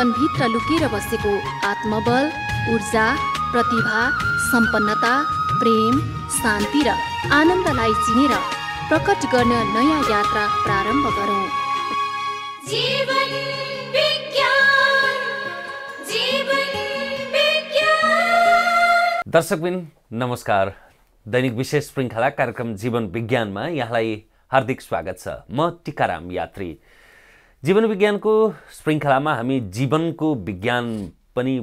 जीवनभित्र लुकेर बसेको आत्मबल ऊर्जा प्रतिभा सम्पन्नता प्रेम शान्ति र आनन्दलाई चिनेर प्रकट गर्न नयाँ यात्रा प्रारम्भ गरौँ दर्शकबिन नमस्कार दैनिक विशेष श्रृङ्खला कार्यक्रम जीवन विज्ञानमा यहाँलाई हार्दिक स्वागत छ म टिकाराम यात्री जीवन विज्ञानको श्रृङ्खलामा हामी जीवनको विज्ञान पनि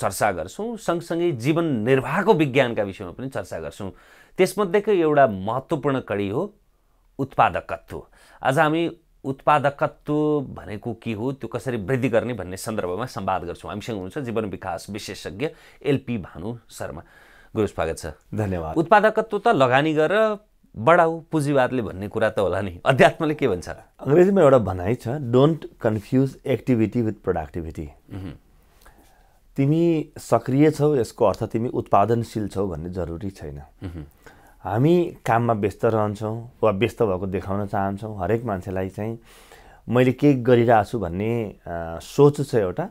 चर्चा गर्छौँ सँगसँगै जीवन निर्वाहको विज्ञानका विषयमा पनि चर्चा गर्छौँ त्यसमध्येको एउटा महत्त्वपूर्ण कडी हो उत्पादकत्व आज हामी उत्पादकत्व भनेको के हो त्यो कसरी वृद्धि गर्ने भन्ने सन्दर्भमा सम्वाद गर्छौँ हामीसँग हुनुहुन्छ जीवन विकास विशेषज्ञ एलपी भानु शर्मा गुरु स्वागत छ धन्यवाद उत्पादकत्व त लगानी गरेर बढाऊ पुँजीवादले भन्ने कुरा त होला नि अध्यात्मले के भन्छ र अङ्ग्रेजीमा एउटा भनाइ छ don't confuse activity with productivity तिमी सक्रिय छौ यसको अर्थ तिमी उत्पादनशील छौ भन्ने जरुरी छैन हामी काममा व्यस्त रहन्छौँ वा व्यस्त भएको देखाउन चाहन्छौँ हरेक मान्छेलाई चाहिँ मैले केही गरिरहेको छु भन्ने सोच छ एउटा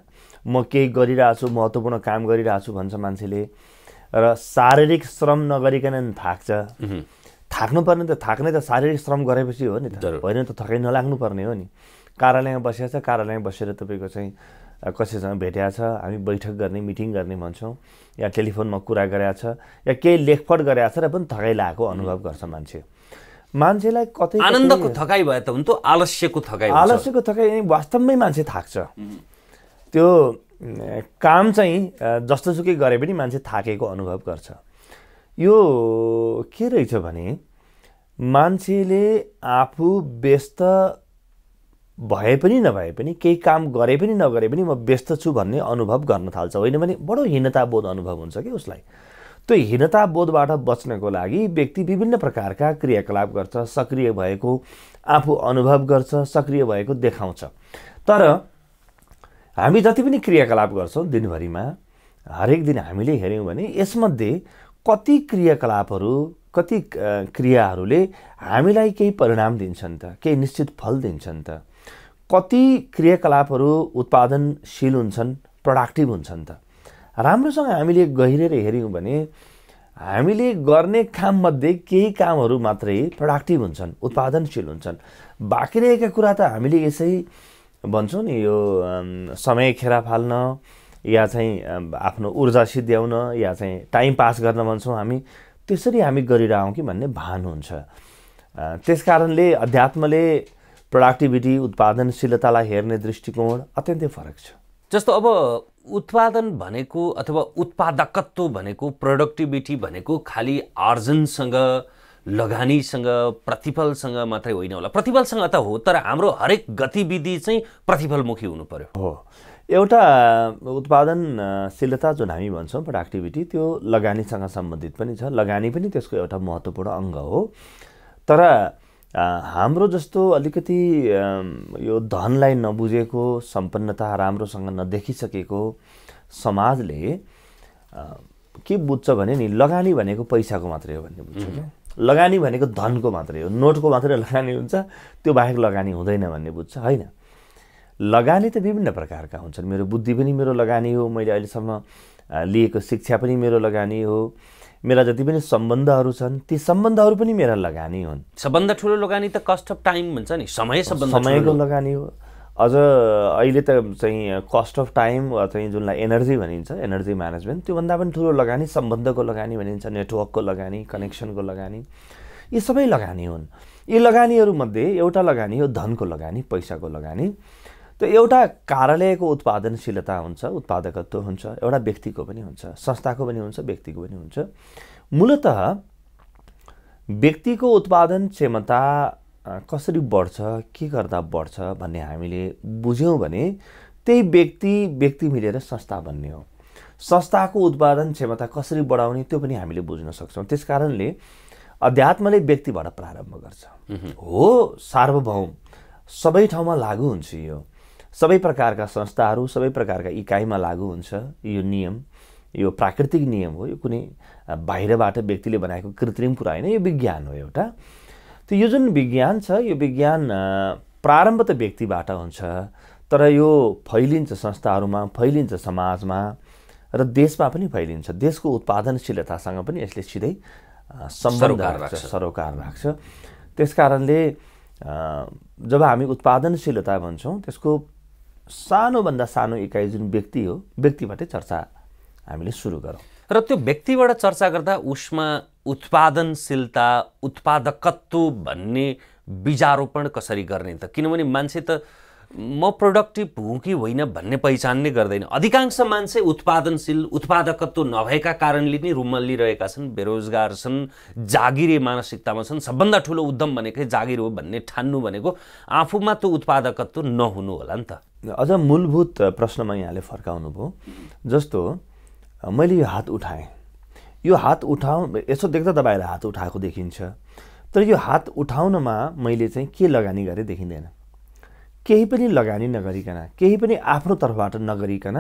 म केही गरिरहेको छु महत्त्वपूर्ण काम गरिरहेको छु भन्छ मान्छेले र शारीरिक श्रम नगरिकन थाक्छ थाक्नुपर्ने त थाक्ने त शारीरिक श्रम गरेपछि हो नि त होइन त थकाइ नलाग्नु पर्ने हो नि कार्यालयमा बसिया छ कार्यालयमा बसेर तपाईँको चाहिँ कसैसँग भेटिया छ हामी बैठक गर्ने मिटिङ गर्ने भन्छौँ या टेलिफोनमा कुरा गरेका छ या केही लेखपट गरेका छ र पनि थकाइ लागेको अनुभव गर्छ मान्छे मान्छेलाई कतै आनन्दको थकाइ भए त हुन्छ आलस्यको थकाइ आलस्यको थकाइ वास्तवमै मान्छे थाक्छ त्यो काम चाहिँ जस्तोसुकै गरे पनि मान्छे थाकेको अनुभव गर्छ यो के रहेछ भने मान्छेले आफू व्यस्त भए पनि नभए पनि केही काम गरे पनि नगरे पनि म व्यस्त छु भन्ने अनुभव गर्न थाल्छ होइन भने बडो हीनताबोध अनुभव हुन्छ कि उसलाई त्यो हीनताबोधबाट बच्नको लागि व्यक्ति विभिन्न प्रकारका क्रियाकलाप गर्छ सक्रिय भएको आफू अनुभव गर्छ सक्रिय भएको देखाउँछ तर हामी जति पनि क्रियाकलाप गर्छौँ दिनभरिमा हरेक दिन हामीले हेऱ्यौँ भने यसमध्ये कति क्रियाकलापहरू कति क्रियाहरूले हामीलाई केही परिणाम दिन्छन् त केही निश्चित फल दिन्छन् त कति क्रियाकलापहरू उत्पादनशील हुन्छन् प्रडक्टिभ हुन्छन् त राम्रोसँग हामीले गहिरेर हेऱ्यौँ भने हामीले गर्ने काममध्ये केही कामहरू मात्रै प्रडक्टिभ हुन्छन् उत्पादनशील हुन्छन् बाँकी रहेका कुरा त हामीले यसै भन्छौँ नि यो समय खेरा फाल्न या चाहिँ आफ्नो ऊर्जा सिद्ध्याउन या चाहिँ टाइम पास गर्न भन्छौँ हामी त्यसरी हामी गरिरहँ कि भन्ने भान हुन्छ त्यस कारणले अध्यात्मले प्रोडक्टिभिटी उत्पादनशीलतालाई हेर्ने दृष्टिकोण अत्यन्तै फरक छ जस्तो अब उत्पादन भनेको अथवा उत्पादकत्व भनेको प्रोडक्टिभिटी भनेको खालि आर्जनसँग लगानीसँग प्रतिफलसँग मात्रै होइन होला प्रतिफलसँग त हो तर हाम्रो हरेक गतिविधि चाहिँ प्रतिफलमुखी हुनु पर्यो हो एउटा उत्पादनशीलता जुन हामी भन्छौँ प्रोडक्टिभिटी त्यो लगानीसँग सम्बन्धित पनि छ लगानी पनि त्यसको एउटा महत्त्वपूर्ण अङ्ग हो तर हाम्रो जस्तो अलिकति यो धनलाई नबुझेको सम्पन्नता राम्रोसँग नदेखिसकेको समाजले के बुझ्छ भने नि लगानी भनेको पैसाको मात्रै हो भन्ने बुझ्छ लगानी भनेको धनको मात्रै हो नोटको मात्रै लगानी हुन्छ त्यो बाहेक लगानी हुँदैन भन्ने बुझ्छ होइन लगानी त विभिन्न प्रकारका हुन्छन् मेरो बुद्धि पनि मेरो लगानी हो मैले अहिलेसम्म लिएको शिक्षा पनि मेरो लगानी हो मेरा जति पनि सम्बन्धहरू छन् ती सम्बन्धहरू पनि मेरा लगानी हुन् सबभन्दा ठुलो लगानी त कस्ट अफ टाइम भन्छ नि समय सबभन्दा समयको लगानी हो अझ अहिले त चाहिँ कस्ट अफ टाइम वा चाहिँ जुनलाई एनर्जी भनिन्छ एनर्जी म्यानेजमेन्ट त्योभन्दा पनि ठुलो लगानी सम्बन्धको लगानी भनिन्छ नेटवर्कको लगानी कनेक्सनको लगानी यी सबै लगानी हुन् यी लगानीहरूमध्ये एउटा लगानी हो धनको लगानी पैसाको लगानी त्यो एउटा कार्यालयको उत्पादनशीलता हुन्छ उत्पादकत्व हुन्छ एउटा व्यक्तिको पनि हुन्छ संस्थाको पनि हुन्छ व्यक्तिको पनि हुन्छ मूलत व्यक्तिको उत्पादन क्षमता कसरी बढ्छ के गर्दा बढ्छ भन्ने हामीले बुझ्यौँ भने त्यही व्यक्ति व्यक्ति मिलेर संस्था बन्ने हो संस्थाको उत्पादन क्षमता कसरी बढाउने त्यो पनि हामीले बुझ्न सक्छौँ त्यस कारणले अध्यात्मले व्यक्तिबाट प्रारम्भ गर्छ हो सार्वभौम सबै ठाउँमा लागु हुन्छ यो सबै प्रकारका संस्थाहरू सबै प्रकारका इकाइमा लागु हुन्छ यो नियम यो प्राकृतिक नियम हो यो कुनै बाहिरबाट व्यक्तिले बनाएको कृत्रिम कुरा होइन यो विज्ञान हो एउटा त्यो यो जुन विज्ञान छ यो विज्ञान प्रारम्भ त व्यक्तिबाट हुन्छ तर यो फैलिन्छ संस्थाहरूमा फैलिन्छ समाजमा र देशमा पनि फैलिन्छ देशको उत्पादनशीलतासँग पनि यसले सिधै सम्बन्ध राख्छ सरोकार राख्छ त्यस कारणले जब हामी उत्पादनशीलता भन्छौँ त्यसको सानोभन्दा सानो इकाइ जुन व्यक्ति हो व्यक्तिबाटै चर्चा हामीले सुरु गरौँ र त्यो व्यक्तिबाट चर्चा गर्दा उसमा उत्पादनशीलता उत्पादकत्व भन्ने बिजारोपण कसरी गर्ने त किनभने मान्छे त म प्रोडक्टिभ हुँ कि होइन भन्ने पहिचान नै गर्दैन अधिकांश मान्छे उत्पादनशील उत्पादकत्व नभएका कारणले नै रुममा लिइरहेका छन् बेरोजगार छन् जागिरे मानसिकतामा छन् सबभन्दा ठुलो उद्यम भनेकै जागिर हो भन्ने ठान्नु भनेको आफूमा त्यो उत्पादकत्व नहुनु होला नि त अझ मूलभूत प्रश्नमा यहाँले भयो जस्तो मैले यो हात उठाएँ यो हात उठाउ यसो देख्दा तपाईँहरूले हात उठाएको देखिन्छ तर यो हात उठाउनमा मैले चाहिँ के लगानी गरेँ देखिँदैन केही पनि लगानी नगरिकन केही पनि आफ्नो तर्फबाट नगरिकन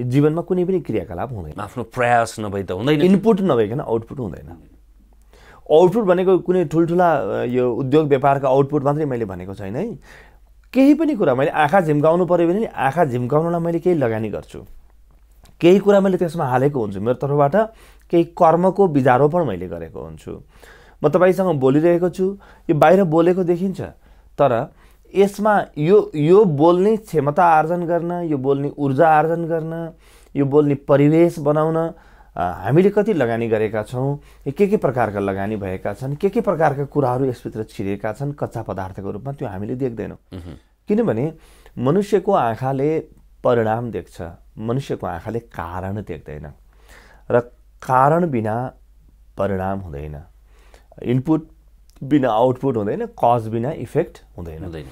जीवनमा कुनै पनि क्रियाकलाप हुँदैन आफ्नो प्रयास नभई त हुँदैन इनपुट नभइकन आउटपुट हुँदैन आउटपुट भनेको कुनै ठुल्ठुला यो उद्योग व्यापारको आउटपुट मात्रै मैले भनेको छैन है केही पनि कुरा मैले आँखा झिम्काउनु पऱ्यो भने नि आँखा झिम्काउनलाई मैले केही लगानी गर्छु केही कुरा मैले त्यसमा हालेको हुन्छु मेरो तर्फबाट केही कर्मको बिजारोपण मैले गरेको हुन्छु म तपाईँसँग बोलिरहेको छु यो बाहिर बोलेको देखिन्छ तर यसमा यो यो बोल्ने क्षमता आर्जन गर्न यो बोल्ने ऊर्जा आर्जन गर्न यो बोल्ने परिवेश बनाउन हामीले कति लगानी गरेका छौँ के के प्रकारका लगानी भएका छन् के के प्रकारका कुराहरू यसभित्र छिरेका छन् कच्चा पदार्थको रूपमा त्यो हामीले देख्दैनौँ किनभने मनुष्यको आँखाले परिणाम देख्छ मनुष्यको आँखाले कारण देख्दैन र कारण बिना परिणाम हुँदैन इनपुट बिना आउटपुट हुँदैन कज बिना इफेक्ट हुँदैन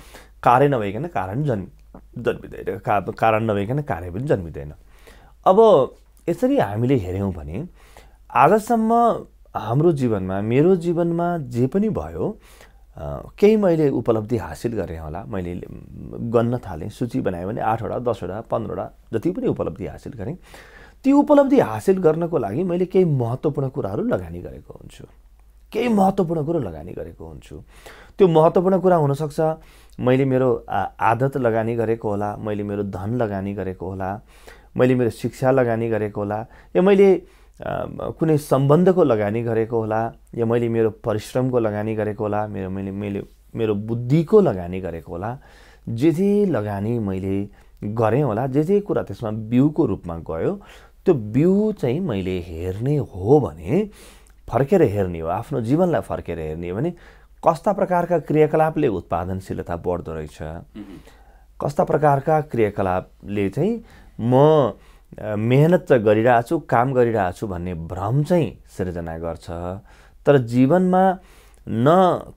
कार्य नभइकन कारण जन् जन्मिँदैन कारण नभइकन कार्य पनि जन्मिँदैन अब यसरी हामीले हेऱ्यौँ भने आजसम्म हाम्रो जीवनमा मेरो जीवनमा जे पनि भयो केही मैले उपलब्धि हासिल गरेँ होला मैले गन्न थालेँ सूची बनाएँ भने आठवटा दसवटा पन्ध्रवटा जति पनि उपलब्धि हासिल गरेँ ती उपलब्धि हासिल गर्नको लागि मैले केही महत्त्वपूर्ण कुराहरू लगानी गरेको हुन्छु केही महत्त्वपूर्ण कुरो लगानी गरेको हुन्छु त्यो महत्त्वपूर्ण कुरा हुनसक्छ मैले मेरो आदत लगानी गरेको होला मैले मेरो धन लगानी गरेको होला मैले मेरो शिक्षा लगानी गरेको होला या मैले कुनै सम्बन्धको लगानी गरेको होला या मैले मेरो परिश्रमको लगानी गरेको होला मेरो मैले मैले मेरो बुद्धिको लगानी गरेको होला जे जे लगानी मैले गरेँ होला जे जे कुरा त्यसमा बिउको रूपमा गयो त्यो बिउ चाहिँ मैले हेर्ने हो भने फर्केर हेर्ने हो आफ्नो जीवनलाई फर्केर हेर्ने हो भने कस्ता प्रकारका क्रियाकलापले उत्पादनशीलता बढ्दो रहेछ कस्ता प्रकारका क्रियाकलापले चाहिँ म मेहनत त गरिरहेको छु काम गरिरहेको छु भन्ने भ्रम चाहिँ सृजना गर्छ तर जीवनमा न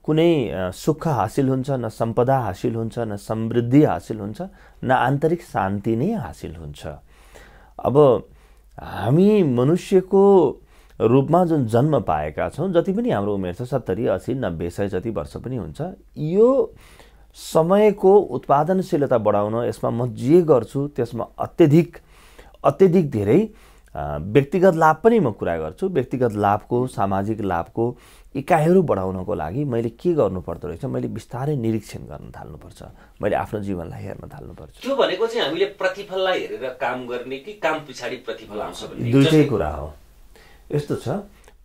कुनै सुख हासिल हुन्छ न सम्पदा हासिल हुन्छ न समृद्धि हासिल हुन्छ न आन्तरिक शान्ति नै हासिल हुन्छ अब हामी मनुष्यको रूपमा जुन जन्म पाएका छौँ जति पनि हाम्रो उमेर छ सत्तरी असी नब्बे सय जति वर्ष पनि हुन्छ यो समयको उत्पादनशीलता बढाउन यसमा म जे गर्छु त्यसमा अत्यधिक अत्यधिक धेरै व्यक्तिगत लाभ पनि म कुरा गर्छु व्यक्तिगत लाभको सामाजिक लाभको इकाइहरू बढाउनको लागि मैले के गर्नुपर्दो रहेछ मैले बिस्तारै निरीक्षण गर्न थाल्नुपर्छ मैले आफ्नो जीवनलाई हेर्न थाल्नुपर्छ त्यो भनेको चाहिँ हामीले प्रतिफललाई हेरेर काम गर्ने कि काम पछाडि प्रतिफल आउँछ दुइटै कुरा हो यस्तो छ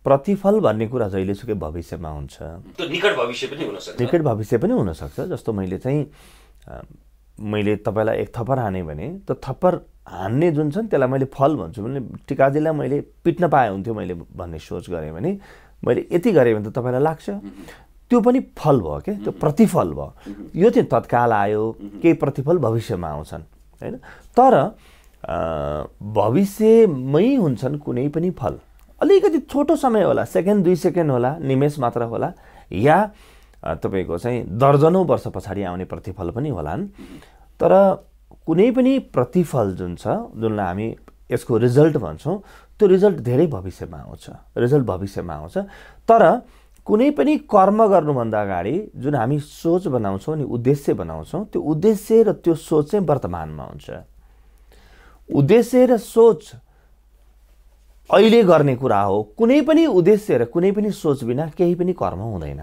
प्रतिफल भन्ने कुरा जहिलेसुकै भविष्यमा हुन्छ निकट भविष्य पनि हुनसक्छ निकट भविष्य पनि हुनसक्छ जस्तो मैले चाहिँ मैले तपाईँलाई एक थप्पर हाने भने त्यो थप्पर हान्ने जुन छ नि त्यसलाई मैले फल भन्छु भने टिकाजीलाई मैले पिट्न पाए हुन्थ्यो मैले भन्ने सोच गरेँ भने मैले यति गरेँ भने त तपाईँलाई लाग्छ त्यो पनि फल भयो क्या त्यो प्रतिफल भयो यो चाहिँ तत्काल आयो केही प्रतिफल भविष्यमा आउँछन् होइन तर भविष्यमै हुन्छन् कुनै पनि फल अलिकति छोटो समय होला सेकेन्ड दुई सेकेन्ड होला निमेष मात्र होला या तपाईँको चाहिँ दर्जनौँ वर्ष पछाडि आउने प्रतिफल पनि होलान् तर कुनै पनि प्रतिफल जुन छ जुनलाई हामी यसको रिजल्ट भन्छौँ त्यो रिजल्ट धेरै भविष्यमा आउँछ रिजल्ट भविष्यमा आउँछ तर कुनै पनि कर्म गर्नुभन्दा अगाडि जुन हामी सोच बनाउँछौँ नि उद्देश्य बनाउँछौँ त्यो उद्देश्य र त्यो सोच चाहिँ वर्तमानमा हुन्छ उद्देश्य र सोच अहिले गर्ने कुरा हो कुनै पनि उद्देश्य र कुनै पनि सोच बिना केही पनि कर्म हुँदैन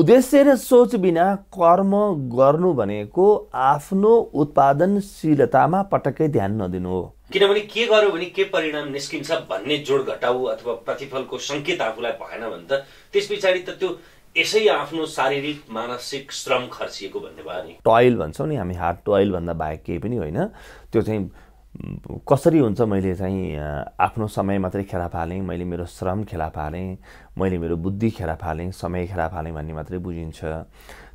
उद्देश्य र सोच बिना कर्म गर्नु भनेको आफ्नो उत्पादनशीलतामा पटक्कै ध्यान नदिनु हो किनभने के गर्यो भने के परिणाम निस्किन्छ भन्ने जोड घटाउ अथवा प्रतिफलको सङ्केत आफूलाई भएन भने त त्यस पछाडि त त्यो यसै आफ्नो शारीरिक मानसिक श्रम खर्चिएको भन्ने भयो नि टोइल भन्छौँ नि हामी हार्ड टोइल भन्दा बाहेक केही पनि होइन त्यो चाहिँ कसरी हुन्छ मैले चाहिँ आफ्नो समय मात्रै खेला फालेँ मैले मेरो श्रम खेला फालेँ मैले मेरो बुद्धि खेला फालेँ समय खेला फालेँ भन्ने मात्रै बुझिन्छ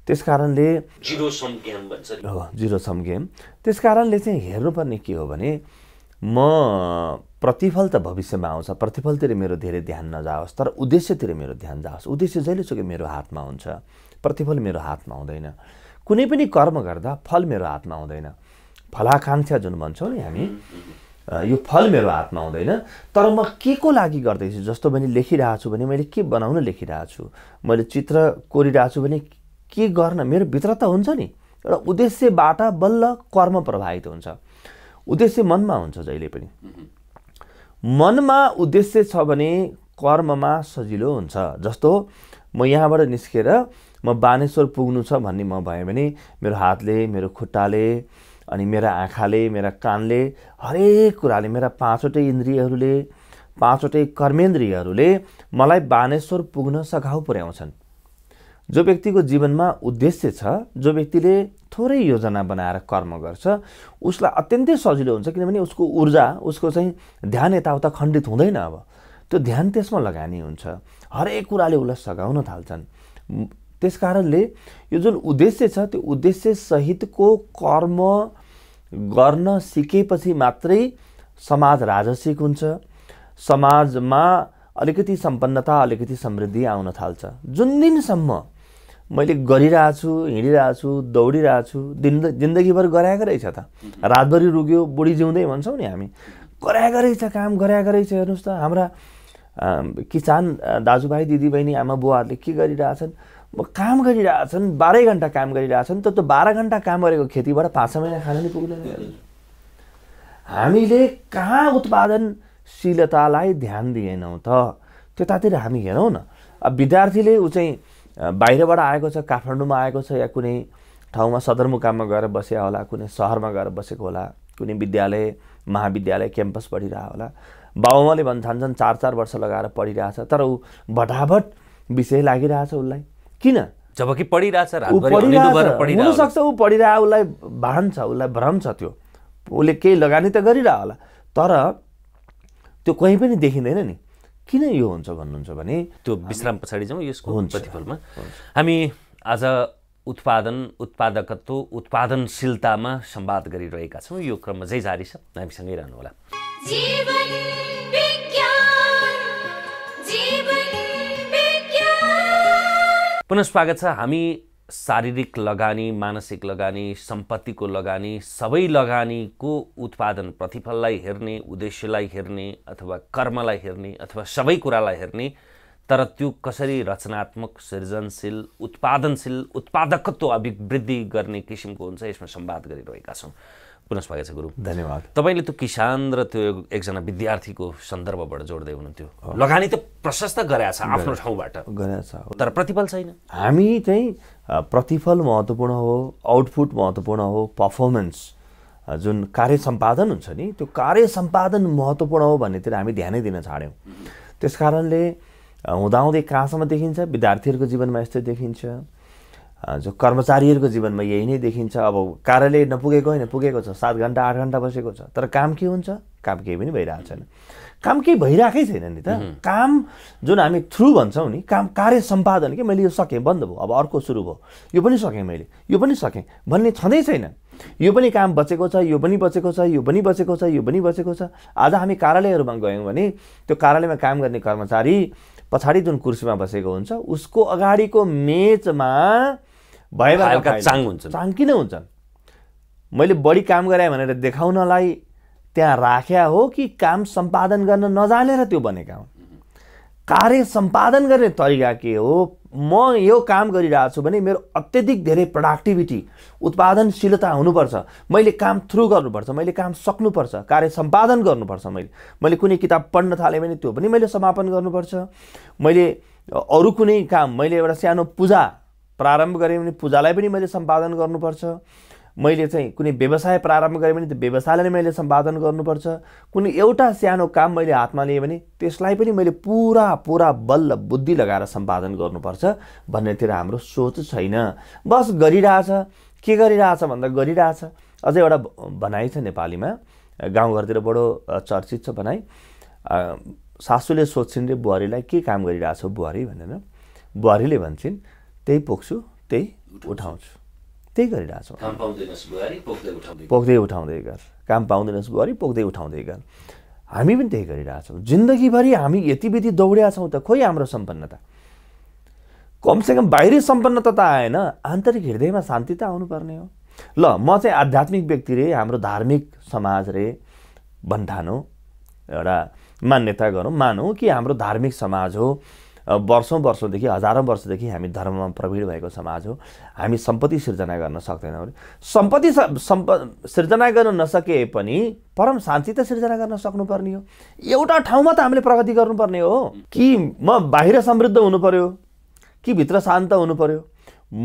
त्यस कारणले जिरो सम गेम भन्छ हो जिरो सम गेम त्यस कारणले चाहिँ हेर्नुपर्ने के हो भने म प्रतिफल त भविष्यमा आउँछ प्रतिफलतिर मेरो धेरै ध्यान नजाओस् तर उद्देश्यतिर मेरो ध्यान जाओस् उद्देश्य जहिलेसुकै मेरो हातमा हुन्छ प्रतिफल मेरो हातमा हुँदैन कुनै पनि कर्म गर्दा फल मेरो हातमा हुँदैन फलाकाङ्क्षा जुन भन्छौँ नि हामी यो फल मेरो हातमा हुँदैन तर म के को लागि गर्दैछु जस्तो मैले लेखिरहेको छु भने मैले के बनाउन लेखिरहेको छु मैले चित्र कोरिरहेको छु भने के गर्न मेरो भित्र त हुन्छ नि एउटा उद्देश्यबाट बल्ल कर्म प्रभावित हुन्छ उद्देश्य मनमा हुन्छ जहिले पनि मनमा उद्देश्य छ भने कर्ममा सजिलो हुन्छ जस्तो म यहाँबाट निस्केर म बानेश्वर पुग्नु छ भन्ने म भएँ भने मेरो हातले मेरो खुट्टाले अनि मेरा आँखाले मेरा कानले हरेक कुराले मेरा पाँचवटै इन्द्रियहरूले पाँचवटै कर्मेन्द्रियहरूले मलाई बानेश्वर पुग्न सघाउ पुर्याउँछन् जो व्यक्तिको जीवनमा उद्देश्य छ जो व्यक्तिले थोरै योजना बनाएर कर्म गर्छ उसलाई अत्यन्तै सजिलो हुन्छ किनभने उसको ऊर्जा उसको चाहिँ ध्यान यताउता खण्डित हुँदैन अब त्यो ध्यान त्यसमा लगानी हुन्छ हरेक कुराले उसलाई सघाउन थाल्छन् त्यस कारणले यो जुन उद्देश्य छ त्यो उद्देश्य सहितको कर्म गर्न सिकेपछि मात्रै समाज राजसिक हुन्छ समाजमा अलिकति सम्पन्नता अलिकति समृद्धि आउन थाल्छ जुन दिनसम्म मैले गरिरहेछु हिँडिरहेछु दौडिरहेछु दिन जिन्दगीभर गराएको रहेछ त रातभरि रुग्यो बुढी जिउँदै भन्छौँ नि हामी गराएको रहेछ काम गराएको रहेछ हेर्नुहोस् त हाम्रा किसान दाजुभाइ दिदीबहिनी आमा बुवाहरूले के गरिरहेछन् काम गरिरहेछन् बाह्रै घन्टा काम गरिरहेछन् त त्यो बाह्र घन्टा काम गरेको खेतीबाट पाँच छ महिना खान नि पुग्दैन हामीले कहाँ उत्पादनशीलतालाई ध्यान दिएनौँ त त्यतातिर हामी हेरौँ न अब विद्यार्थीले ऊ चाहिँ बाहिरबाट आएको छ काठमाडौँमा आएको छ या कुनै ठाउँमा सदरमुकाममा गएर बसे होला कुनै सहरमा गएर बसेको होला कुनै विद्यालय महाविद्यालय क्याम्पस पढिरह होला बाबुमाले भन्छन् चार चार वर्ष लगाएर पढिरहेछ तर ऊ भटाभट विषय लागिरहेछ उसलाई किन जबकि पढिरहेछ सक्छ ऊ पढिरह उसलाई भान छ उसलाई भ्रम छ त्यो उसले केही लगानी त गरिरह होला तर त्यो कहीँ पनि देखिँदैन नि किन यो हुन्छ भन्नुहुन्छ भने त्यो विश्राम पछाडि जाउँ यसको प्रतिफलमा हामी आज उत्पादन उत्पादकत्व उत्पादनशीलतामा संवाद गरिरहेका छौँ यो क्रममा जै जारी छ हामीसँगै रहनुहोला पुनः स्वागत छ हामी शारीरिक लगानी मानसिक लगानी सम्पत्तिको लगानी सबै लगानीको उत्पादन प्रतिफललाई हेर्ने उद्देश्यलाई हेर्ने अथवा कर्मलाई हेर्ने अथवा सबै कुरालाई हेर्ने तर त्यो कसरी रचनात्मक सृजनशील उत्पादनशील उत्पादकत्व अभिवृद्धि गर्ने किसिमको हुन्छ यसमा संवाद गरिरहेका छौँ पुनः स्वागत छ गुरु धन्यवाद तपाईँले त्यो किसान र त्यो एकजना विद्यार्थीको सन्दर्भबाट जोड्दै हुनुहुन्थ्यो लगानी त प्रशस्त गराएको छ आफ्नो ठाउँबाट गराएको छ तर प्रतिफल छैन हामी चाहिँ प्रतिफल महत्त्वपूर्ण हो आउटपुट महत्त्वपूर्ण हो पर्फर्मेन्स जुन कार्य सम्पादन हुन्छ नि त्यो कार्य सम्पादन महत्त्वपूर्ण हो भन्नेतिर हामी ध्यानै दिन छाड्यौँ त्यस कारणले हुँदाहुँदै कहाँसम्म देखिन्छ विद्यार्थीहरूको जीवनमा यस्तै देखिन्छ जो कर्मचारीहरूको जीवनमा यही नै देखिन्छ अब कार्यालय नपुगेको होइन पुगेको छ सात घन्टा आठ घन्टा बसेको छ तर काम के हुन्छ काम केही पनि भइरहेको छैन काम केही भइरहेकै छैन नि त काम जुन हामी थ्रु भन्छौँ नि काम कार्य सम्पादन के मैले यो सकेँ बन्द भयो अब अर्को सुरु भयो यो पनि सकेँ मैले यो पनि सकेँ भन्ने छँदै छैन यो पनि काम बचेको छ यो पनि बचेको छ यो पनि बचेको छ यो पनि बचेको छ आज हामी कार्यालयहरूमा गयौँ भने त्यो कार्यालयमा काम गर्ने कर्मचारी पछाडि जुन कुर्सीमा बसेको हुन्छ उसको अगाडिको मेचमा हल्का चाङ हुन्छ चाङ किन हुन्छन् मैले बढी काम गराएँ भनेर देखाउनलाई त्यहाँ राख्या हो कि काम सम्पादन गर्न नजानेर त्यो बनेका हुन् कार्य सम्पादन गर्ने तरिका के हो म यो काम गरिरहेको छु भने मेरो अत्यधिक धेरै प्रोडक्टिभिटी उत्पादनशीलता हुनुपर्छ मैले काम थ्रु गर्नुपर्छ मैले काम सक्नुपर्छ कार्य सम्पादन गर्नुपर्छ मैले मैले कुनै किताब पढ्न थालेँ भने त्यो पनि मैले समापन गर्नुपर्छ मैले अरू कुनै काम मैले एउटा सानो पूजा प्रारम्भ गरेँ भने पूजालाई पनि मैले सम्पादन गर्नुपर्छ मैले चाहिँ कुनै व्यवसाय प्रारम्भ गरेँ भने त्यो व्यवसायलाई नै मैले सम्पादन गर्नुपर्छ कुनै एउटा सानो काम मैले हातमा लिएँ भने त्यसलाई पनि मैले पुरा पुरा बल बुद्धि लगाएर सम्पादन गर्नुपर्छ भन्नेतिर हाम्रो सोच छैन बस गरिरहेछ के गरिरहेछ भन्दा गरिरहेछ अझै एउटा भनाइ छ नेपालीमा गाउँघरतिर बडो चर्चित छ भनाइ सासूले सोध्छिन् रे बुहारीलाई के काम गरिरहेछौ बुहारी भनेर बुहारीले भन्छन् त्यही पोख्छु त्यही उठाउँछु त्यही गरिरहेछौँ पोख्दै उठाउँदै गर काम पाउँदैनस् बुहारी पोख्दै उठाउँदै गर हामी पनि त्यही गरिरहेछौँ जिन्दगीभरि हामी यति बिति छौँ त खोइ हाम्रो सम्पन्नता कमसेकम बाहिरी सम्पन्नता त आएन आन्तरिक हृदयमा शान्ति त आउनुपर्ने हो ल म चाहिँ आध्यात्मिक व्यक्ति रे हाम्रो धार्मिक समाज रे भन्ठानु एउटा मान्यता गरौँ मानौँ कि हाम्रो धार्मिक समाज हो वर्षौँ वर्षदेखि हजारौँ वर्षदेखि हामी धर्ममा प्रवीण भएको समाज हो हामी सम्पत्ति सिर्जना गर्न सक्दैनौँ सम्पत्ति सम्प सिर्जना गर्न नसके पनि परम शान्ति त सिर्जना गर्न सक्नुपर्ने हो एउटा ठाउँमा त हामीले प्रगति गर्नुपर्ने हो कि म बाहिर समृद्ध हुनु पर्यो कि भित्र शान्त हुनु पर्यो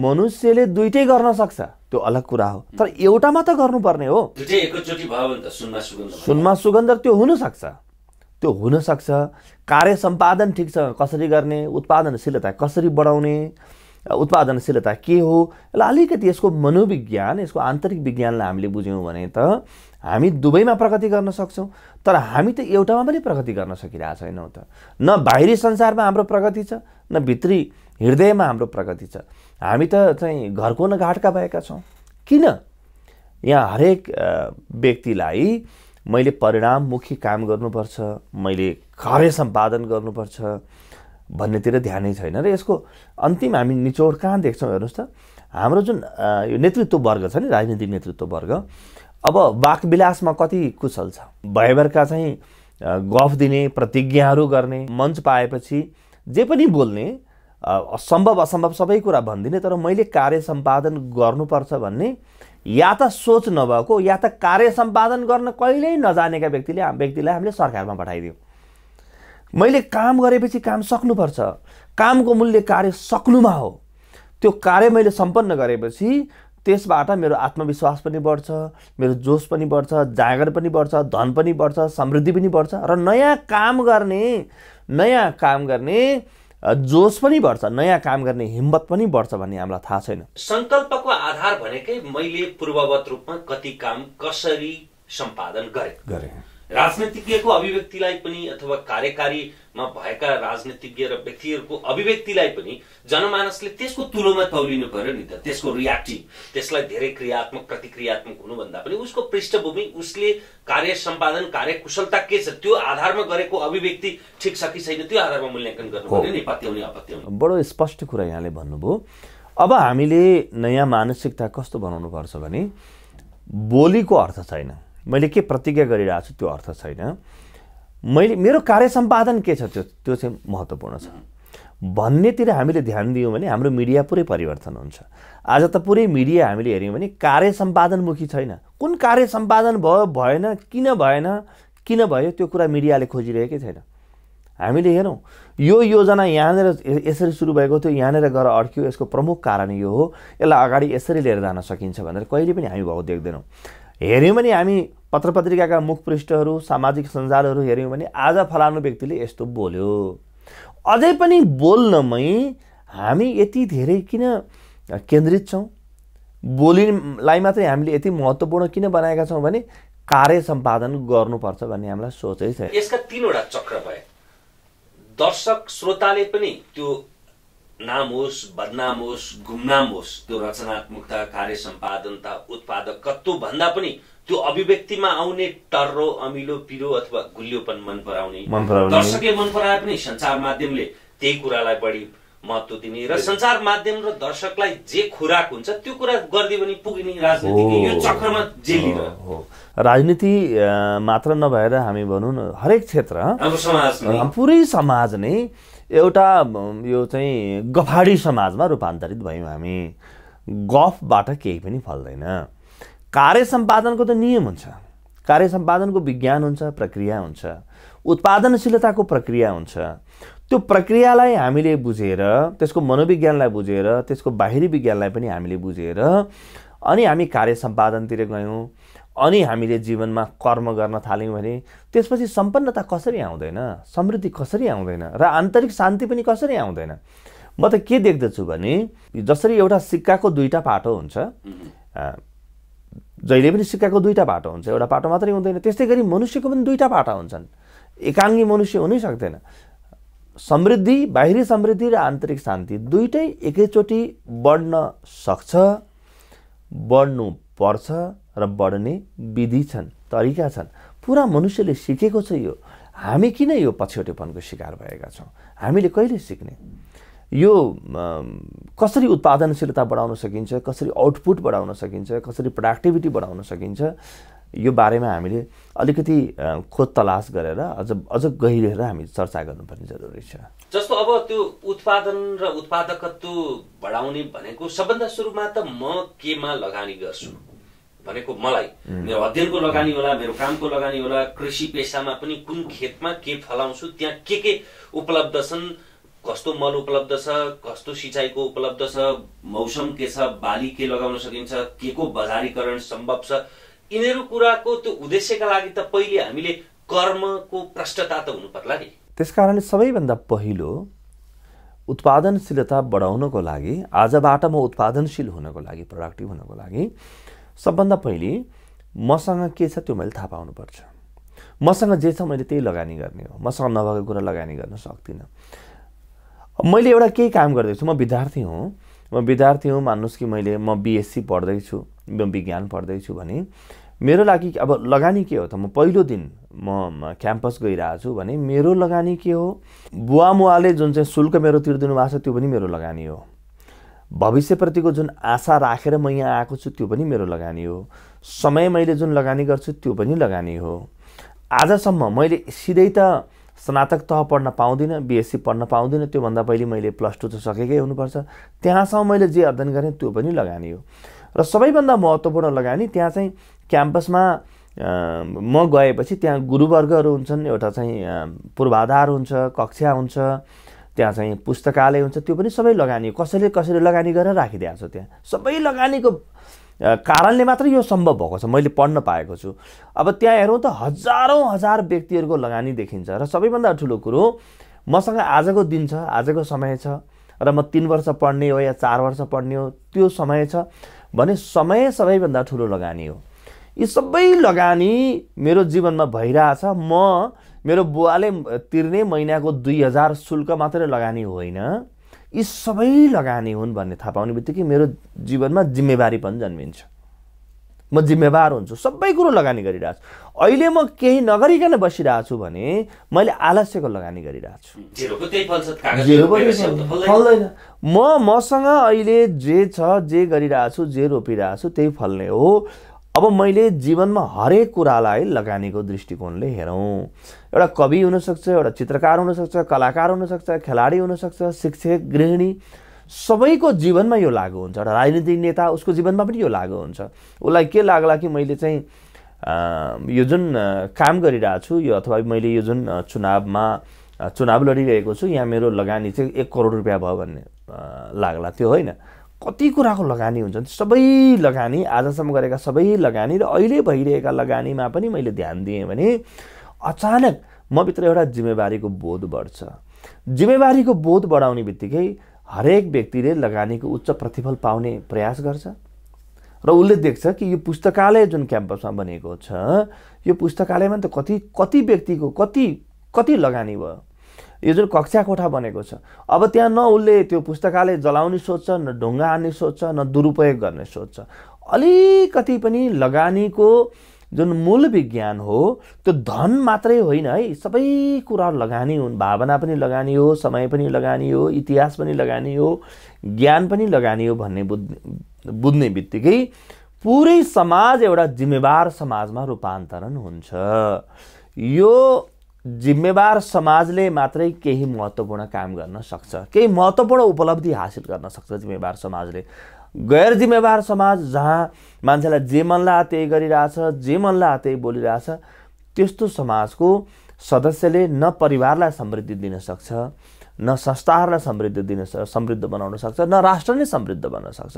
मनुष्यले दुइटै गर्न सक्छ त्यो अलग कुरा हो तर एउटामा त गर्नुपर्ने हो सुनमा सुगन्ध त्यो हुनसक्छ त्यो हुनसक्छ कार्य सम्पादन ठिक छ कसरी गर्ने उत्पादनशीलता कसरी बढाउने उत्पादनशीलता के हो र अलिकति यसको मनोविज्ञान यसको आन्तरिक विज्ञानलाई हामीले बुझ्यौँ भने त हामी दुवैमा प्रगति गर्न सक्छौँ तर हामी त एउटामा पनि प्रगति गर्न सकिरहेको छैनौँ त न बाहिरी संसारमा हाम्रो प्रगति छ न भित्री हृदयमा हाम्रो प्रगति छ हामी त चाहिँ घरको न घाटका भएका छौँ किन यहाँ हरेक व्यक्तिलाई मैले परिणाममुखी काम गर्नुपर्छ मैले कार्य सम्पादन गर्नुपर्छ भन्नेतिर ध्यानै छैन र यसको अन्तिम हामी निचोड कहाँ देख्छौँ हेर्नुहोस् त हाम्रो जुन यो नेतृत्व वर्ग छ नि राजनीतिक नेतृत्व वर्ग अब वाकविलासमा कति कुशल छ भयभरका चाहिँ गफ दिने प्रतिज्ञाहरू गर्ने मञ्च पाएपछि जे पनि बोल्ने सम्भव असम्भव सबै कुरा भनिदिने तर मैले कार्य सम्पादन गर्नुपर्छ भन्ने या त सोच नभएको या त कार्य सम्पादन गर्न कहिल्यै नजानेका व्यक्तिले व्यक्तिलाई हामीले सरकारमा पठाइदियौँ मैले काम गरेपछि काम सक्नुपर्छ कामको मूल्य कार्य सक्नुमा हो त्यो कार्य मैले सम्पन्न गरेपछि त्यसबाट मेरो आत्मविश्वास पनि बढ्छ मेरो जोस पनि बढ्छ जागर पनि बढ्छ धन पनि बढ्छ समृद्धि पनि बढ्छ र नयाँ काम गर्ने नयाँ काम गर्ने जोस पनि बढ्छ नयाँ काम गर्ने हिम्मत पनि बढ्छ भन्ने हामीलाई थाहा छैन संकल्पको आधार भनेकै मैले पूर्ववत रूपमा कति काम कसरी सम्पादन गरे गरे राजनीतिज्ञको अभिव्यक्तिलाई पनि अथवा कार्यकारीमा भएका राजनीतिज्ञ र व्यक्तिहरूको अभिव्यक्तिलाई पनि जनमानसले त्यसको तुलोमा तौलिनु पर्यो नि त त्यसको रियाक्टिभ त्यसलाई धेरै क्रियात्मक प्रतिक्रियात्मक हुनुभन्दा पनि उसको पृष्ठभूमि उसले कार्य सम्पादन कार्यकुशलता के छ त्यो आधारमा गरेको अभिव्यक्ति ठिक छ कि छैन त्यो आधारमा मूल्याङ्कन गर्नु पर्यो नि पत्याउने अपत्याउने बडो स्पष्ट कुरा यहाँले भन्नुभयो अब हामीले नयाँ मानसिकता कस्तो बनाउनुपर्छ भने बोलीको अर्थ छैन मैले के प्रतिज्ञा गरिरहेको छु त्यो अर्थ छैन मैले मेरो कार्य सम्पादन के छ त्यो त्यो चाहिँ महत्त्वपूर्ण छ भन्नेतिर हामीले ध्यान दियौँ भने हाम्रो मिडिया पुरै परिवर्तन हुन्छ आज त पुरै मिडिया हामीले हेऱ्यौँ भने कार्य सम्पादनमुखी छैन कुन कार्य सम्पादन भयो भएन किन भएन किन भयो त्यो कुरा मिडियाले खोजिरहेकै छैन हामीले हेरौँ यो योजना यहाँनिर यसरी सुरु भएको थियो यहाँनिर गएर अड्क्यो यसको प्रमुख कारण यो हो यसलाई अगाडि यसरी लिएर जान सकिन्छ भनेर कहिले पनि हामी भाउ देख्दैनौँ हेऱ्यौँ भने हामी पत्र पत्रिकाका मुख पृष्ठहरू सामाजिक सञ्जालहरू हेऱ्यौँ भने आज फलानु व्यक्तिले यस्तो बोल्यो अझै पनि बोल्नमै हामी यति धेरै किन केन्द्रित छौँ बोलीलाई मात्रै हामीले यति महत्त्वपूर्ण किन बनाएका छौँ भने कार्य सम्पादन गर्नुपर्छ भन्ने हामीलाई सोचै छ यसका तिनवटा चक्र भए दर्शक श्रोताले पनि त्यो नाम होस् बदनाम होस् गुमनाम होस् त्यो रचनात्मकता कार्य सम्पादनता उत्पादक उत्पादकत्व भन्दा पनि त्यो अभिव्यक्तिमा आउने टर्रो अमिलो पिरो अथवा गुलियोपन मन पराउने दर्शकले मन पराए पनि सञ्चार माध्यमले त्यही कुरालाई बढी महत्व दिने र सञ्चार माध्यम र दर्शकलाई जे खुराक हुन्छ त्यो कुरा गरिदियो भने पुग्ने राजनीति यो चक्रमा जेलिर राजनीति मात्र नभएर हामी भनौँ न हरेक क्षेत्र पुरै समाज नै एउटा यो चाहिँ गफाडी समाजमा रूपान्तरित भयौँ हामी गफबाट केही पनि फल्दैन कार्य सम्पादनको त नियम हुन्छ कार्य सम्पादनको विज्ञान हुन्छ प्रक्रिया हुन्छ उत्पादनशीलताको प्रक्रिया हुन्छ त्यो प्रक्रियालाई हामीले बुझेर त्यसको मनोविज्ञानलाई बुझेर त्यसको बाहिरी विज्ञानलाई पनि हामीले बुझेर अनि हामी कार्य सम्पादनतिर गयौँ अनि हामीले जीवनमा कर्म गर्न थाल्यौँ भने त्यसपछि सम्पन्नता कसरी आउँदैन समृद्धि कसरी आउँदैन र आन्तरिक शान्ति पनि कसरी आउँदैन म त के देख्दछु भने जसरी एउटा सिक्काको दुईवटा पाटो हुन्छ जहिले पनि सिक्काको दुईवटा पाटो हुन्छ एउटा पाटो मात्रै हुँदैन त्यस्तै गरी मनुष्यको पनि दुईवटा पाटा हुन्छन् एकाङ्गी मनुष्य हुनै सक्दैन समृद्धि बाहिरी समृद्धि र आन्तरिक शान्ति दुइटै एकैचोटि बढ्न सक्छ बढ्नु पर्छ र बढ्ने विधि छन् तरिका छन् पुरा मनुष्यले सिकेको छ यो हामी किन यो पछौटेपनको शिकार भएका छौँ हामीले कहिले सिक्ने यो कसरी उत्पादनशीलता बढाउन सकिन्छ कसरी आउटपुट बढाउन सकिन्छ कसरी प्रोडक्टिभिटी बढाउन सकिन्छ यो बारेमा हामीले अलिकति खोज तलास गरेर अझ अझ गहिरेर हामी चर्चा गर्नुपर्ने जरुरी छ जस्तो अब त्यो उत्पादन र उत्पादकत्व बढाउने भनेको सबभन्दा सुरुमा त म केमा लगानी गर्छु भनेको मलाई मेरो अध्ययनको लगानी होला मेरो कामको लगानी होला कृषि पेसामा पनि कुन खेतमा के फलाउँछु त्यहाँ के के उपलब्ध छन् कस्तो मल उपलब्ध छ कस्तो सिँचाइको उपलब्ध छ मौसम के छ बाली के लगाउन सकिन्छ के को बजारीकरण सम्भव छ यिनीहरू कुराको त्यो उद्देश्यका लागि त पहिले हामीले कर्मको प्रष्टता त हुनु पर्ला नि त्यसकारणले सबैभन्दा पहिलो उत्पादनशीलता बढाउनको लागि आजबाट म उत्पादनशील हुनको लागि प्रोडक्टिभ हुनको लागि सबभन्दा पहिले मसँग के छ त्यो मैले थाहा पाउनुपर्छ मसँग जे छ मैले त्यही लगानी गर्ने हो मसँग नभएको कुरा लगानी गर्न सक्दिनँ मैले एउटा केही काम गर्दैछु म विद्यार्थी हुँ म विद्यार्थी हुँ मान्नुहोस् कि मैले म बिएससी पढ्दैछु म विज्ञान पढ्दैछु भने मेरो लागि अब लगानी के हो त म पहिलो दिन म क्याम्पस गइरहेको छु भने मेरो लगानी के हो बुवा मुवाले जुन चाहिँ शुल्क मेरो तिर्दिनु भएको छ त्यो पनि मेरो लगानी हो भविष्यप्रतिको जुन आशा राखेर म यहाँ आएको छु त्यो पनि मेरो लगानी हो समय मैले जुन लगानी गर्छु त्यो पनि लगानी हो आजसम्म मैले सिधै त स्नातक तह पढ्न पाउँदिनँ बिएससी पढ्न पाउँदिनँ त्योभन्दा पहिले मैले प्लस टू त सकेकै हुनुपर्छ त्यहाँसम्म मैले जे अध्ययन गरेँ त्यो पनि लगानी हो र सबैभन्दा महत्त्वपूर्ण लगानी त्यहाँ चाहिँ क्याम्पसमा म गएपछि त्यहाँ गुरुवर्गहरू हुन्छन् एउटा चाहिँ पूर्वाधार हुन्छ कक्षा हुन्छ त्यहाँ चाहिँ पुस्तकालय हुन्छ त्यो पनि सबै लगानी कसैले कसरी लगानी गरेर राखिदिएको छ त्यहाँ सबै लगानीको कारणले मात्र यो सम्भव भएको छ मैले पढ्न पाएको छु अब त्यहाँ हेरौँ त हजारौँ हजार व्यक्तिहरूको लगानी देखिन्छ र सबैभन्दा ठुलो कुरो मसँग आजको दिन छ आजको समय छ र म तिन वर्ष पढ्ने हो या चार वर्ष पढ्ने हो त्यो समय छ भने समय सबैभन्दा ठुलो लगानी हो यी सबै लगानी मेरो जीवनमा भइरहेछ म मेरो बुवाले तिर्ने महिनाको दुई हजार शुल्क मात्रै लगानी होइन यी सबै लगानी हुन् भन्ने थाहा पाउने बित्तिकै मेरो जीवनमा जिम्मेवारी पनि जन्मिन्छ म जिम्मेवार हुन्छु सबै कुरो लगानी गरिरहेको छु अहिले म केही नगरिकन बसिरहेको छु भने मैले आलस्यको लगानी गरिरहेको छु फल्दैन म मसँग अहिले जे छ जे गरिरहेछु जे रोपिरहेछु त्यही फल्ने हो अब मैले जीवनमा हरेक कुरालाई लगानीको दृष्टिकोणले हेरौँ एउटा कवि हुनसक्छ एउटा चित्रकार हुनसक्छ कलाकार हुनसक्छ खेलाडी हुनसक्छ शिक्षक गृहिणी सबैको जीवनमा यो लागु हुन्छ एउटा राजनीतिक नेता उसको जीवनमा पनि यो लागु हुन्छ उसलाई के लाग्ला कि मैले चाहिँ यो जुन काम गरिरहेको छु यो अथवा मैले यो जुन चुनावमा चुनाव लडिरहेको छु यहाँ मेरो लगानी चाहिँ एक करोड रुपियाँ भयो भन्ने लाग्ला त्यो होइन कति कुराको लगानी हुन्छ सबै लगानी आजसम्म गरेका सबै लगानी र अहिले भइरहेका लगानीमा पनि मैले ध्यान दिएँ भने अचानक मभित्र एउटा जिम्मेवारीको बोध बढ्छ जिम्मेवारीको बोध बढाउने बित्तिकै हरेक व्यक्तिले लगानीको उच्च प्रतिफल पाउने प्रयास गर्छ र उसले देख्छ कि यो पुस्तकालय जुन क्याम्पसमा बनेको छ यो पुस्तकालयमा त कति कति व्यक्तिको कति कति लगानी भयो यो जुन कक्षा कोठा बनेको छ अब त्यहाँ न उसले त्यो पुस्तकालय जलाउने सोध्छ न ढुङ्गा हान्ने सोध्छ न दुरुपयोग गर्ने सोध्छ अलिकति पनि लगानीको जुन मूल विज्ञान हो त्यो धन मात्रै होइन है सबै कुरा लगानी हुन् भावना पनि लगानी हो समय पनि लगानी हो इतिहास पनि लगानी हो ज्ञान पनि लगानी हो भन्ने बुझ्ने बुझ्ने बित्तिकै पुरै समाज एउटा जिम्मेवार समाजमा रूपान्तरण हुन्छ यो जिम्मेवार समाजले मात्रै केही महत्त्वपूर्ण काम गर्न सक्छ केही महत्त्वपूर्ण उपलब्धि हासिल गर्न सक्छ जिम्मेवार समाजले गैर जिम्मेवार समाज जहाँ मान्छेलाई जे मनलाई त्यही गरिरहेछ जे मनलाई त्यही बोलिरहेछ त्यस्तो समाजको सदस्यले न परिवारलाई समृद्धि दिन सक्छ न संस्थाहरूलाई समृद्धि दिन समृद्ध बनाउन सक्छ न राष्ट्र नै समृद्ध बन्न सक्छ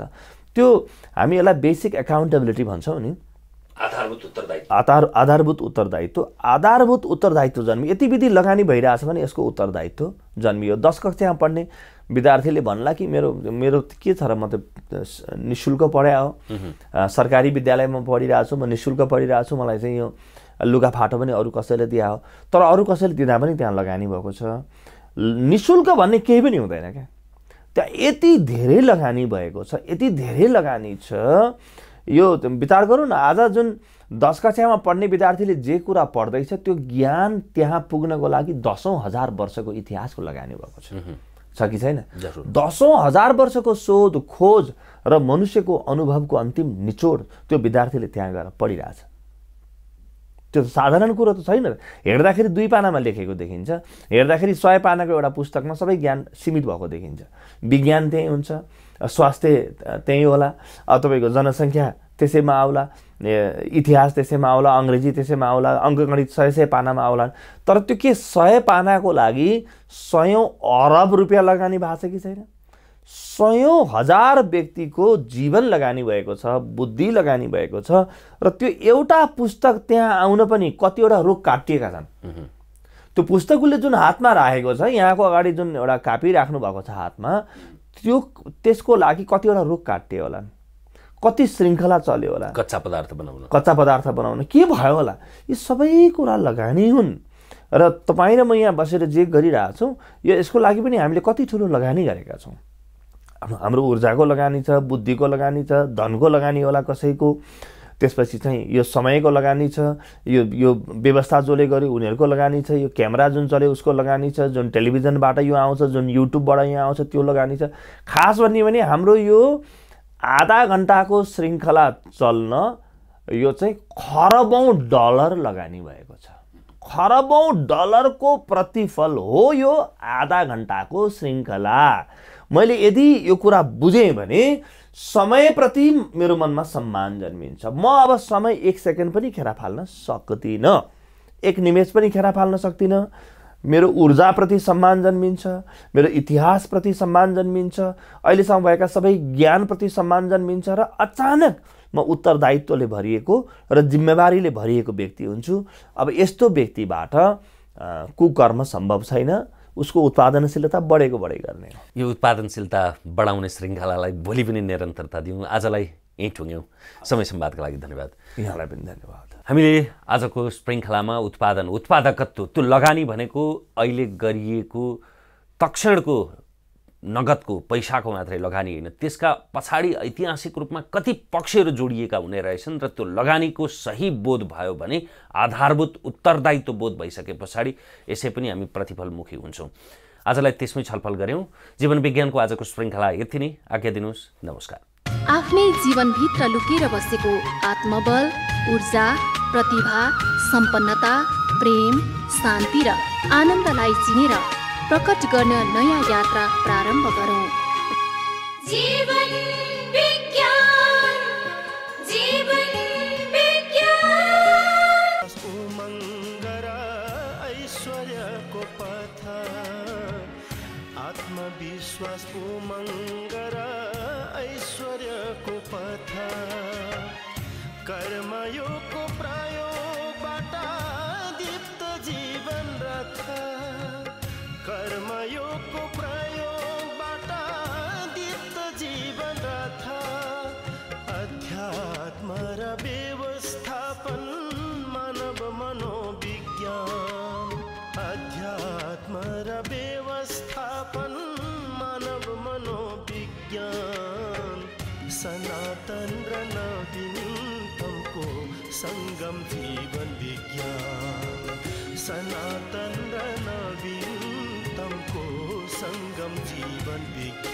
त्यो हामी यसलाई बेसिक एकाउन्टेबिलिटी भन्छौँ नि आधारभूत उत्तरदायित्व आधार आधारभूत उत्तरदायित्व आधारभूत उत्तरदायित्व जन्मियो यति विधि लगानी भइरहेछ भने यसको उत्तरदायित्व जन्मियो दस कक्षामा पढ्ने विद्यार्थीले भन्ला कि मेरो मेरो के छ र म त नि शुल्क पढाए हो सरकारी विद्यालयमा पढिरहेको छु म नि शुल्क पढिरहेको छु मलाई चाहिँ यो लुगाफाटो पनि अरू कसैले दिए हो तर अरू कसैले दिँदा पनि त्यहाँ लगानी भएको छ नि शुल्क भन्ने केही पनि हुँदैन क्या त्यहाँ यति धेरै लगानी भएको छ यति धेरै लगानी छ यो विचार गरौँ न आज जुन दस कक्षामा पढ्ने विद्यार्थीले जे कुरा पढ्दैछ त्यो ज्ञान त्यहाँ पुग्नको लागि दसौँ हजार वर्षको इतिहासको लगानी भएको छ छ कि छैन दसौँ हजार वर्षको शोध खोज र मनुष्यको अनुभवको अन्तिम निचोड त्यो विद्यार्थीले त्यहाँ गएर पढिरहेछ त्यो साधारण कुरो त छैन हेर्दाखेरि दुई पानामा लेखेको देखिन्छ हेर्दाखेरि सय पानाको एउटा पुस्तकमा सबै ज्ञान सीमित भएको देखिन्छ विज्ञान त्यहीँ हुन्छ स्वास्थ्य त्यहीँ होला तपाईँको जनसङ्ख्या त्यसैमा आउला इतिहास त्यसैमा आउला अङ्ग्रेजी त्यसैमा आउला अङ्कगणित सय सय पानामा आउला तर त्यो के सय पानाको लागि सयौँ अरब रुपियाँ लगानी भएको छ कि छैन सयौँ हजार व्यक्तिको जीवन लगानी भएको छ बुद्धि लगानी भएको छ र त्यो एउटा पुस्तक त्यहाँ आउन पनि कतिवटा रुख काटिएका छन् त्यो पुस्तक उसले जुन हातमा राखेको छ यहाँको अगाडि जुन एउटा कापी राख्नु भएको छ हातमा त्यो त्यसको लागि कतिवटा रुख काटियो होला कति श्रृङ्खला चल्यो होला कच्चा पदार्थ बनाउन कच्चा पदार्थ बनाउन के भयो होला यी सबै कुरा लगानी हुन् र तपाईँ र म यहाँ बसेर जे गरिरहेछौँ यो यसको लागि पनि हामीले कति ठुलो लगानी गरेका छौँ हाम्रो ऊर्जाको लगानी छ बुद्धिको लगानी छ धनको लगानी होला कसैको त्यसपछि चाहिँ यो समयको लगानी छ यो यो व्यवस्था जसले गर्यो उनीहरूको लगानी छ यो क्यामेरा जुन चल्यो उसको लगानी छ जुन टेलिभिजनबाट यो आउँछ जुन युट्युबबाट यहाँ आउँछ त्यो लगानी छ खास भन्यो भने हाम्रो यो आधा घन्टाको श्रृङ्खला चल्न यो चाहिँ खरबौँ डलर लगानी भएको छ खरबौँ डलरको प्रतिफल हो यो आधा घन्टाको श्रृङ्खला मैले यदि यो कुरा बुझेँ भने समयप्रति मेरो मनमा सम्मान जन्मिन्छ म अब समय एक सेकेन्ड पनि खेरा फाल्न सक्दिनँ एक निमेष पनि खेरा फाल्न सक्दिनँ मेरो ऊर्जाप्रति सम्मान जन्मिन्छ मेरो इतिहासप्रति सम्मान जन्मिन्छ अहिलेसम्म भएका सबै ज्ञानप्रति सम्मान जन्मिन्छ र अचानक म उत्तरदायित्वले भरिएको र जिम्मेवारीले भरिएको व्यक्ति हुन्छु अब यस्तो व्यक्तिबाट कुकर्म सम्भव छैन उसको उत्पादनशीलता बढेको बढे गर्ने यो उत्पादनशीलता बढाउने श्रृङ्खलालाई भोलि पनि निरन्तरता दिउँ आजलाई यहीँ ठुङ्ग्यौँ समय सम्वादको लागि धन्यवाद यहाँलाई पनि धन्यवाद हामीले आजको श्रृङ्खलामा उत्पादन उत्पादकत्व त्यो लगानी भनेको अहिले गरिएको तक्षणको नगदको पैसाको मात्रै लगानी होइन त्यसका पछाडि ऐतिहासिक रूपमा कति पक्षहरू जोडिएका हुने रहेछन् र त्यो लगानीको सही बोध भयो भने आधारभूत उत्तरदायित्व बोध भइसके पछाडि यसै पनि हामी प्रतिफलमुखी हुन्छौँ आजलाई त्यसमै छलफल गऱ्यौँ जीवन विज्ञानको आजको श्रृङ्खला यति नै आज्ञा दिनुहोस् नमस्कार आफ्नै जीवनभित्र लुकेर बसेको आत्मबल ऊर्जा प्रतिभा सम्पन्नता प्रेम शान्ति र आनन्दलाई चिनेर प्रकट गर्न नयाँ यात्रा प्रारम्भ गरौँ जीवन विज्ञान जीवन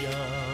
呀。